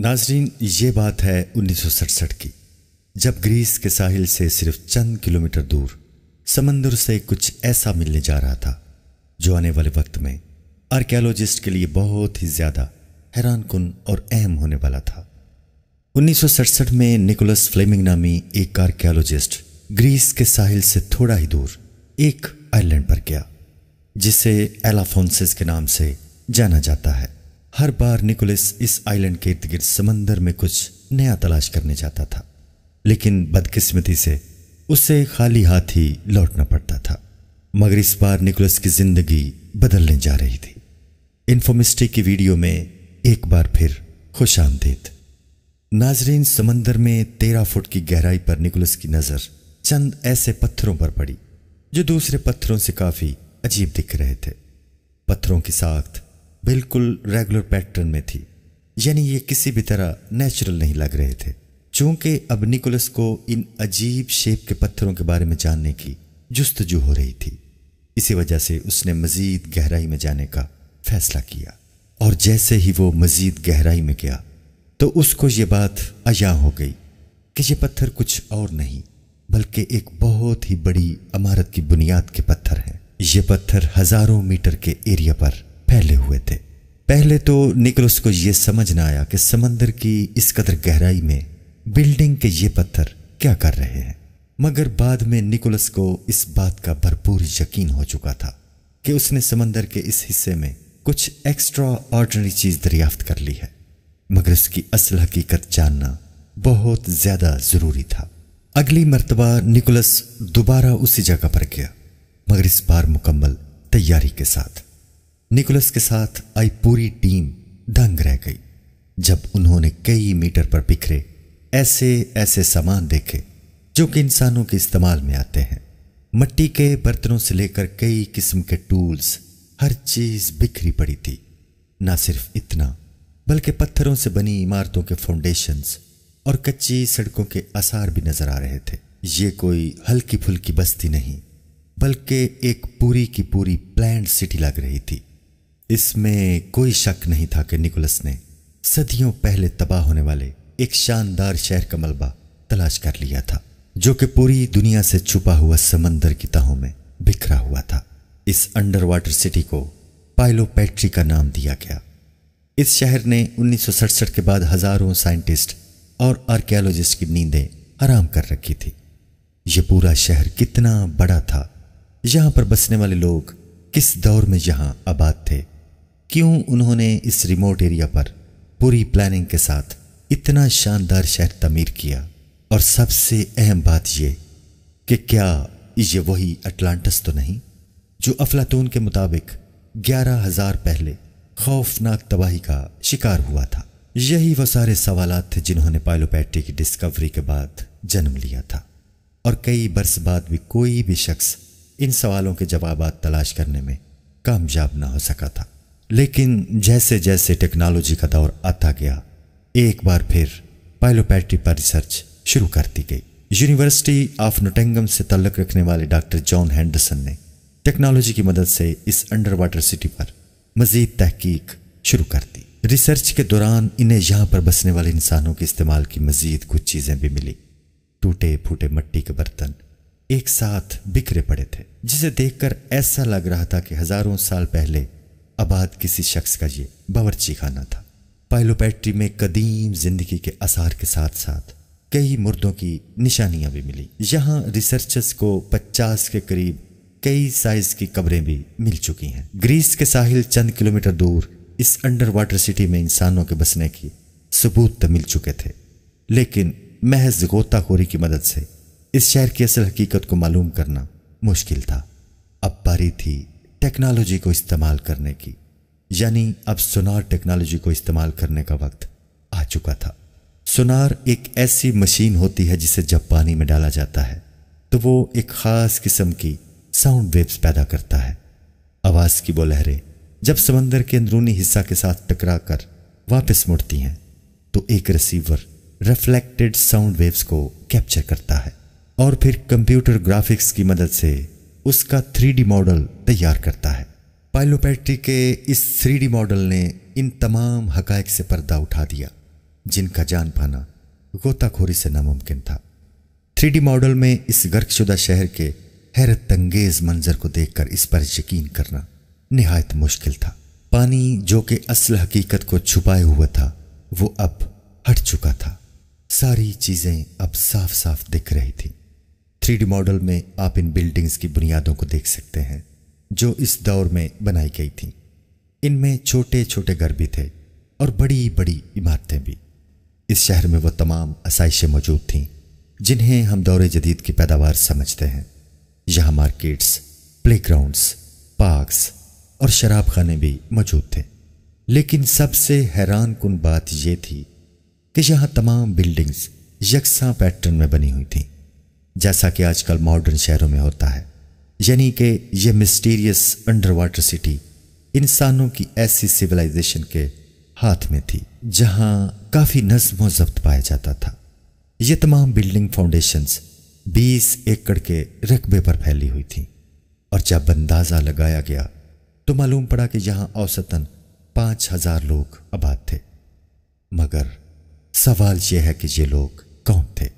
नाजरीन ये बात है उन्नीस की जब ग्रीस के साहिल से सिर्फ चंद किलोमीटर दूर समंदर से कुछ ऐसा मिलने जा रहा था जो आने वाले वक्त में आर्कियोलॉजिस्ट के लिए बहुत ही ज़्यादा हैरान कन और अहम होने वाला था उन्नीस में निकोलस फ्लेमिंग नामी एक आर्कियोलॉजिस्ट ग्रीस के साहिल से थोड़ा ही दूर एक आइलैंड पर गया जिसे एलाफोंसिस के नाम से जाना जाता है हर बार निकोलस इस आइलैंड के इर्द गिर्द समंदर में कुछ नया तलाश करने जाता था लेकिन बदकिस्मती से उसे खाली हाथ ही लौटना पड़ता था मगर इस बार निकोलस की जिंदगी बदलने जा रही थी इन्फोमिस्टी की वीडियो में एक बार फिर खुश आमदेद नाजरीन समंदर में तेरह फुट की गहराई पर निकोलस की नज़र चंद ऐसे पत्थरों पर पड़ी जो दूसरे पत्थरों से काफ़ी अजीब दिख रहे थे पत्थरों की साथ बिल्कुल रेगुलर पैटर्न में थी यानी ये किसी भी तरह नेचुरल नहीं लग रहे थे चूंकि अब निकोलस को इन अजीब शेप के पत्थरों के बारे में जानने की जुस्तजू हो रही थी इसी वजह से उसने मजीद गहराई में जाने का फैसला किया और जैसे ही वो मजीद गहराई में गया तो उसको ये बात अजा हो गई कि ये पत्थर कुछ और नहीं बल्कि एक बहुत ही बड़ी इमारत की बुनियाद के पत्थर हैं ये पत्थर हजारों मीटर के एरिया पर फैले हुए थे पहले तो निकलस को यह समझ ना आया कि समंदर की इस कदर गहराई में बिल्डिंग के ये पत्थर क्या कर रहे हैं मगर बाद में निकोलस को इस बात का भरपूर यकीन हो चुका था कि उसने समंदर के इस हिस्से में कुछ एक्स्ट्रा ऑर्डनरी चीज दरियाफ्त कर ली है मगर उसकी असल हकीकत जानना बहुत ज्यादा जरूरी था अगली मरतबा निकोलस दोबारा उसी जगह पर गया मगर इस बार मुकम्मल तैयारी के साथ निकोलस के साथ आई पूरी टीम दंग रह गई जब उन्होंने कई मीटर पर बिखरे ऐसे ऐसे सामान देखे जो कि इंसानों के इस्तेमाल में आते हैं मट्टी के बर्तनों से लेकर कई किस्म के टूल्स हर चीज बिखरी पड़ी थी ना सिर्फ इतना बल्कि पत्थरों से बनी इमारतों के फाउंडेशंस और कच्ची सड़कों के आसार भी नजर आ रहे थे ये कोई हल्की फुल्की बस्ती नहीं बल्कि एक पूरी की पूरी प्लैंड सिटी लग रही थी इसमें कोई शक नहीं था कि निकोलस ने सदियों पहले तबाह होने वाले एक शानदार शहर का मलबा तलाश कर लिया था जो कि पूरी दुनिया से छुपा हुआ समंदर की तहों में बिखरा हुआ था इस अंडर वाटर सिटी को पैट्री का नाम दिया गया इस शहर ने उन्नीस के बाद हजारों साइंटिस्ट और आर्कियोलॉजिस्ट की नींदें हराम कर रखी थी यह पूरा शहर कितना बड़ा था यहाँ पर बसने वाले लोग किस दौर में यहाँ आबाद थे क्यों उन्होंने इस रिमोट एरिया पर पूरी प्लानिंग के साथ इतना शानदार शहर तमीर किया और सबसे अहम बात यह कि क्या ये वही अटलांटस तो नहीं जो अफलातून के मुताबिक ग्यारह हजार पहले खौफनाक तबाही का शिकार हुआ था यही वह सारे सवाल थे जिन्होंने पायलोपैट्री की डिस्कवरी के बाद जन्म लिया था और कई बरस बाद भी कोई भी शख्स इन सवालों के जवाब तलाश करने में कामयाब ना हो सका था लेकिन जैसे जैसे टेक्नोलॉजी का दौर आता गया एक बार फिर पायलोपैट्री पर रिसर्च शुरू कर दी गई यूनिवर्सिटी ऑफ नोटेंगम से तल्लक रखने वाले डॉक्टर जॉन हैंडरसन ने टेक्नोलॉजी की मदद से इस अंडर वाटर सिटी पर मजीद तहकीक शुरू कर दी रिसर्च के दौरान इन्हें यहाँ पर बसने वाले इंसानों के इस्तेमाल की मजीद कुछ चीज़ें भी मिली टूटे फूटे मट्टी के बर्तन एक साथ बिखरे पड़े थे जिसे देखकर ऐसा लग रहा था कि हजारों साल पहले आबाद किसी शख्स का ये बावरची खाना था पायलोपैट्री में कदीम जिंदगी के आसार के साथ साथ कई मुर्दों की निशानियां भी मिली यहाँ रिसर्चर्स को 50 के करीब कई साइज की कब्रें भी मिल चुकी हैं ग्रीस के साहिल चंद किलोमीटर दूर इस अंडर वाटर सिटी में इंसानों के बसने की सबूत तो मिल चुके थे लेकिन महज गोताखोरी की मदद से इस शहर की असल हकीकत को मालूम करना मुश्किल था अब पारी थी टेक्नोलॉजी को इस्तेमाल करने की यानी अब सोनार टेक्नोलॉजी को इस्तेमाल करने का वक्त आ चुका था सोनार एक ऐसी मशीन होती है जिसे जब पानी में डाला जाता है तो वो एक खास किस्म की साउंड वेव्स पैदा करता है आवाज की वो लहरें जब समंदर के अंदरूनी हिस्सा के साथ टकरा कर वापस मुड़ती हैं तो एक रिसीवर रिफ्लेक्टेड साउंड वेव्स को कैप्चर करता है और फिर कंप्यूटर ग्राफिक्स की मदद से उसका थ्री मॉडल तैयार करता है पाइलोपैट्री के इस थ्री मॉडल ने इन तमाम हकायक से पर्दा उठा दिया जिनका जान पाना गोताखोरी से नामुमकिन था थ्री मॉडल में इस गर्कशुदा शहर के हैरत अंगेज मंजर को देखकर इस पर यकीन करना नहायत मुश्किल था पानी जो कि असल हकीकत को छुपाए हुआ था वो अब हट चुका था सारी चीज़ें अब साफ साफ दिख रही थीं थ्री मॉडल में आप इन बिल्डिंग्स की बुनियादों को देख सकते हैं जो इस दौर में बनाई गई थी इनमें छोटे छोटे घर भी थे और बड़ी बड़ी इमारतें भी इस शहर में वो तमाम आसाइशें मौजूद थीं जिन्हें हम दौरे जदीद की पैदावार समझते हैं यहाँ मार्केट्स प्लेग्राउंड्स पार्क्स और शराब खाने भी मौजूद थे लेकिन सबसे हैरान कन बात यह थी कि यहाँ तमाम बिल्डिंग्स यकसा पैटर्न में बनी हुई थीं जैसा कि आजकल मॉडर्न शहरों में होता है यानी कि यह मिस्टीरियस अंडर वाटर सिटी इंसानों की ऐसी सिविलाइजेशन के हाथ में थी जहां काफ़ी नज्म जब्त पाया जाता था ये तमाम बिल्डिंग फाउंडेशंस 20 एकड़ के रकबे पर फैली हुई थी और जब अंदाज़ा लगाया गया तो मालूम पड़ा कि यहाँ औसतन पांच हजार लोग आबाद थे मगर सवाल यह है कि ये लोग कौन थे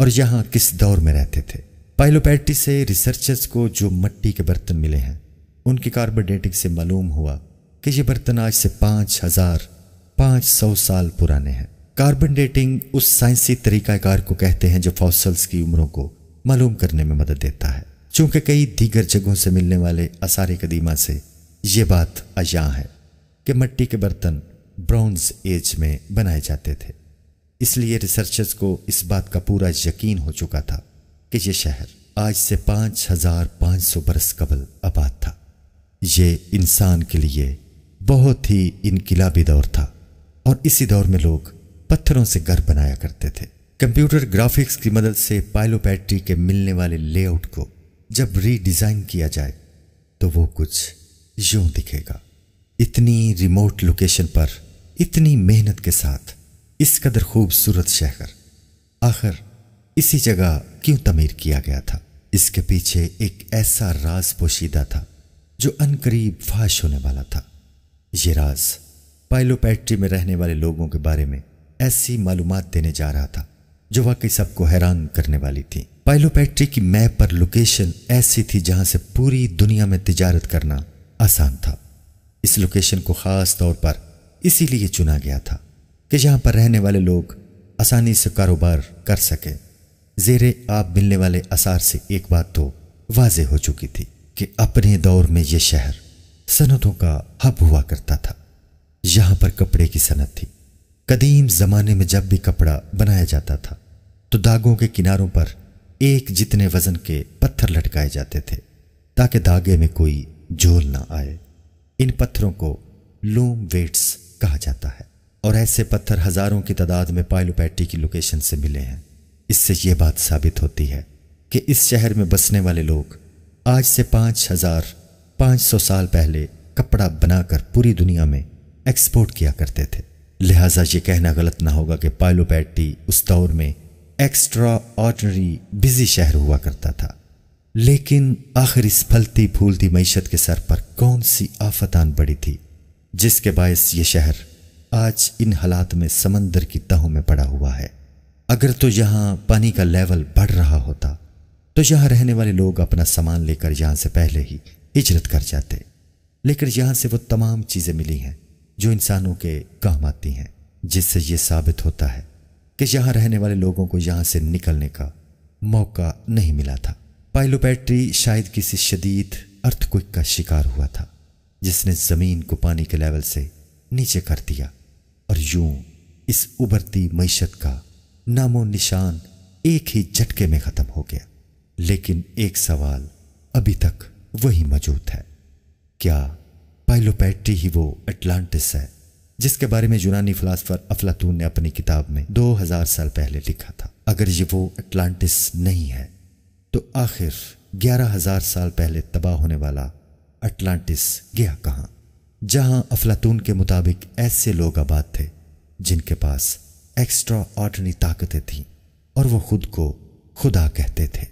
और यहां किस दौर में रहते थे पाइलोपैटी से रिसर्चर्स को जो मट्टी के बर्तन मिले हैं उनकी कार्बन डेटिंग से मालूम हुआ कि ये बर्तन आज से पांच हजार पांच सौ साल पुराने हैं कार्बन डेटिंग उस साइंसी तरीकाकार को कहते हैं जो फॉसल्स की उम्रों को मालूम करने में मदद देता है चूंकि कई दीगर जगहों से मिलने वाले आसार कदीमा से ये बात अजा है कि मट्टी के बर्तन ब्राउन्स एज में बनाए जाते थे इसलिए रिसर्चर्स को इस बात का पूरा यकीन हो चुका था कि यह शहर आज से पांच हजार पांच सौ बरस कबल आबाद था यह इंसान के लिए बहुत ही इनकलाबी दौर था और इसी दौर में लोग पत्थरों से घर बनाया करते थे कंप्यूटर ग्राफिक्स की मदद से पायलोपैट्री के मिलने वाले लेआउट को जब रीडिज़ाइन किया जाए तो वो कुछ यूं दिखेगा इतनी रिमोट लोकेशन पर इतनी मेहनत के साथ इस कदर खूबसूरत शहर आखिर इसी जगह क्यों तमीर किया गया था इसके पीछे एक ऐसा राज पोशीदा था जो अनकरीब फाश होने वाला था ये राज पायलोपैट्री में रहने वाले लोगों के बारे में ऐसी मालूम देने जा रहा था जो वाकई सबको हैरान करने वाली थी पायलोपैट्री की मैप पर लोकेशन ऐसी थी जहां से पूरी दुनिया में तिजारत करना आसान था इस लोकेशन को ख़ास तौर पर इसीलिए चुना गया था कि यहाँ पर रहने वाले लोग आसानी से कारोबार कर सकें जेर आप मिलने वाले आसार से एक बात तो वाज हो चुकी थी कि अपने दौर में ये शहर सनतों का हब हुआ करता था यहाँ पर कपड़े की सनत थी कदीम ज़माने में जब भी कपड़ा बनाया जाता था तो दागों के किनारों पर एक जितने वजन के पत्थर लटकाए जाते थे ताकि दागे में कोई झोल ना आए इन पत्थरों को लोम वेट्स कहा जाता है और ऐसे पत्थर हजारों की तादाद में पायलोपैटी की लोकेशन से मिले हैं इससे यह बात साबित होती है कि इस शहर में बसने वाले लोग आज से पाँच हजार पाँच सौ साल पहले कपड़ा बनाकर पूरी दुनिया में एक्सपोर्ट किया करते थे लिहाजा ये कहना गलत ना होगा कि पायलोपैटी उस दौर में एक्स्ट्रा ऑर्डनरी बिजी शहर हुआ करता था लेकिन आखिर इस फलती फूलती मीशत के सर पर कौन सी आफतान पड़ी थी जिसके बायस ये शहर आज इन हालात में समंदर की तहों में पड़ा हुआ है अगर तो यहाँ पानी का लेवल बढ़ रहा होता तो यहाँ रहने वाले लोग अपना सामान लेकर यहाँ से पहले ही हिजरत कर जाते लेकिन यहाँ से वो तमाम चीज़ें मिली हैं जो इंसानों के काम आती हैं जिससे ये साबित होता है कि यहाँ रहने वाले लोगों को यहाँ से निकलने का मौका नहीं मिला था पाइलोपैट्री शायद किसी शदीद अर्थक्विक का शिकार हुआ था जिसने ज़मीन को पानी के लेवल से नीचे कर दिया और यूं इस उभरती मीशत का नामो निशान एक ही झटके में ख़त्म हो गया लेकिन एक सवाल अभी तक वही मौजूद है क्या पाइलोपैट्री ही वो अटलांटिस है जिसके बारे में यूनानी फिलासफर अफलातून ने अपनी किताब में 2000 साल पहले लिखा था अगर ये वो अटलांटिस नहीं है तो आखिर 11000 साल पहले तबाह होने वाला अटलांटिस गया कहाँ जहां अफलातून के मुताबिक ऐसे लोग आबाद थे जिनके पास एक्स्ट्रा ऑर्डनी ताकतें थीं और वो खुद को खुदा कहते थे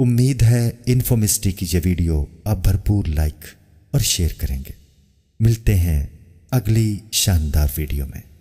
उम्मीद है इन्फोमिस्टी की ये वीडियो आप भरपूर लाइक और शेयर करेंगे मिलते हैं अगली शानदार वीडियो में